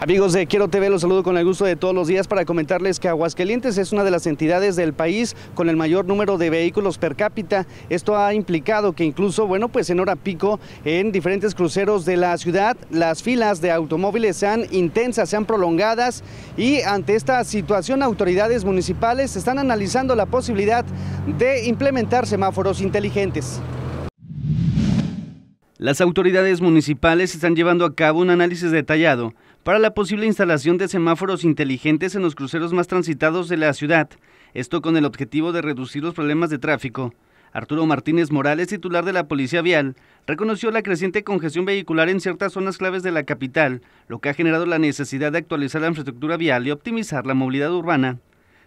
Amigos de Quiero TV, los saludo con el gusto de todos los días para comentarles que Aguascalientes es una de las entidades del país con el mayor número de vehículos per cápita. Esto ha implicado que incluso, bueno, pues en hora pico, en diferentes cruceros de la ciudad, las filas de automóviles sean intensas, sean prolongadas y ante esta situación autoridades municipales están analizando la posibilidad de implementar semáforos inteligentes. Las autoridades municipales están llevando a cabo un análisis detallado para la posible instalación de semáforos inteligentes en los cruceros más transitados de la ciudad, esto con el objetivo de reducir los problemas de tráfico. Arturo Martínez Morales, titular de la Policía Vial, reconoció la creciente congestión vehicular en ciertas zonas claves de la capital, lo que ha generado la necesidad de actualizar la infraestructura vial y optimizar la movilidad urbana.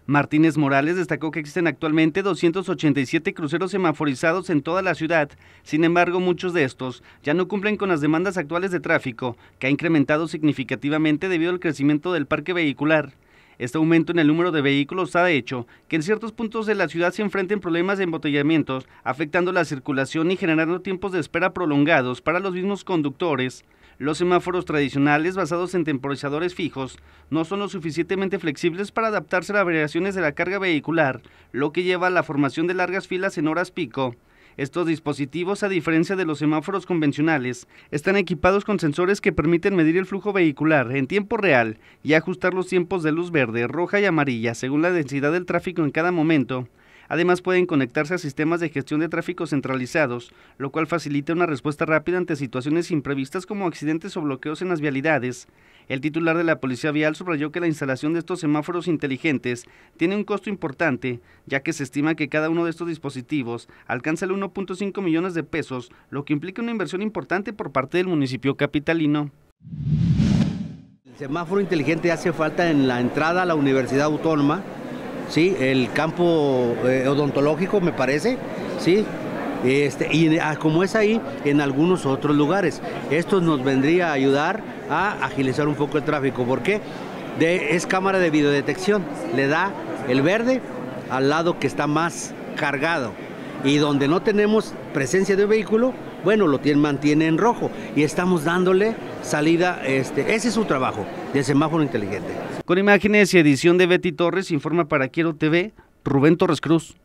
Martínez Morales destacó que existen actualmente 287 cruceros semaforizados en toda la ciudad, sin embargo muchos de estos ya no cumplen con las demandas actuales de tráfico, que ha incrementado significativamente debido al crecimiento del parque vehicular. Este aumento en el número de vehículos ha hecho que en ciertos puntos de la ciudad se enfrenten problemas de embotellamientos, afectando la circulación y generando tiempos de espera prolongados para los mismos conductores. Los semáforos tradicionales basados en temporizadores fijos no son lo suficientemente flexibles para adaptarse a las variaciones de la carga vehicular, lo que lleva a la formación de largas filas en horas pico. Estos dispositivos, a diferencia de los semáforos convencionales, están equipados con sensores que permiten medir el flujo vehicular en tiempo real y ajustar los tiempos de luz verde, roja y amarilla según la densidad del tráfico en cada momento Además pueden conectarse a sistemas de gestión de tráfico centralizados, lo cual facilita una respuesta rápida ante situaciones imprevistas como accidentes o bloqueos en las vialidades. El titular de la Policía Vial subrayó que la instalación de estos semáforos inteligentes tiene un costo importante, ya que se estima que cada uno de estos dispositivos alcanza el 1.5 millones de pesos, lo que implica una inversión importante por parte del municipio capitalino. El semáforo inteligente hace falta en la entrada a la Universidad Autónoma ¿sí? el campo eh, odontológico, me parece, ¿sí? Este, y ah, como es ahí, en algunos otros lugares. Esto nos vendría a ayudar a agilizar un poco el tráfico. porque De, es cámara de videodetección. Le da el verde al lado que está más cargado. Y donde no tenemos presencia de vehículo, bueno, lo mantiene en rojo. Y estamos dándole salida. Este, ese es su trabajo de semáforo inteligente. Con imágenes y edición de Betty Torres, informa para Quiero TV, Rubén Torres Cruz.